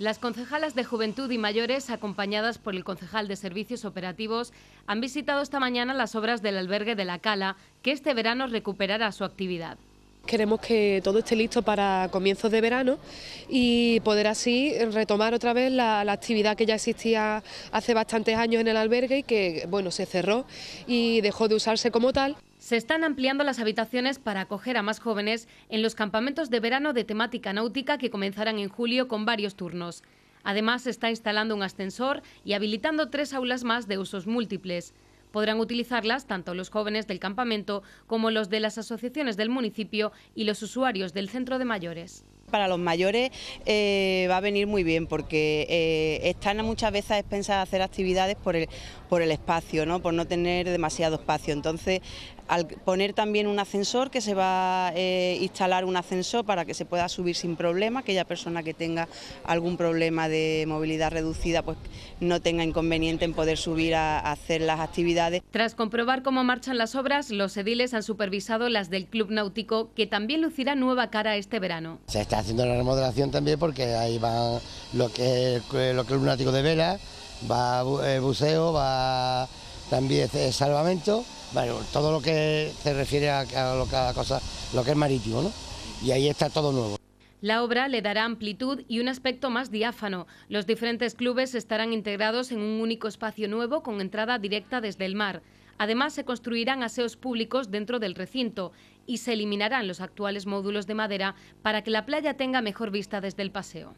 Las concejalas de Juventud y Mayores, acompañadas por el concejal de Servicios Operativos, han visitado esta mañana las obras del albergue de La Cala, que este verano recuperará su actividad. Queremos que todo esté listo para comienzos de verano y poder así retomar otra vez la, la, actividad que ya existía hace bastantes años en el albergue y que bueno se cerró y dejó de usarse como tal. Se están ampliando las habitaciones para acoger a más jóvenes en los campamentos de verano de temática náutica que comenzarán en julio con varios turnos. Además, se está instalando un ascensor y habilitando tres aulas más de usos múltiples. Podrán utilizarlas tanto los jóvenes del campamento como los de las asociaciones del municipio y los usuarios del centro de mayores para los mayores eh, va a venir muy bien porque eh, están muchas veces a expensas hacer actividades por el, por el espacio, ¿no? por no tener demasiado espacio. Entonces, al poner también un ascensor, que se va a eh, instalar un ascensor para que se pueda subir sin problema, aquella persona que tenga algún problema de movilidad reducida pues no tenga inconveniente en poder subir a, hacer las actividades. Tras comprobar cómo marchan las obras, los ediles han supervisado las del Club Náutico, que también lucirá nueva cara este verano. Se está haciendo la remodelación también porque ahí va lo que es el Club Náutico de Vela, va eh, buceo, va también salvamento, bueno, pues todo lo que se refiere a, lo, que, lo que es marítimo, ¿no? Y ahí está todo nuevo. La obra le dará amplitud y un aspecto más diáfano. Los diferentes clubes estarán integrados en un único espacio nuevo con entrada directa desde el mar. Además, se construirán aseos públicos dentro del recinto y se eliminarán los actuales módulos de madera para que la playa tenga mejor vista desde el paseo.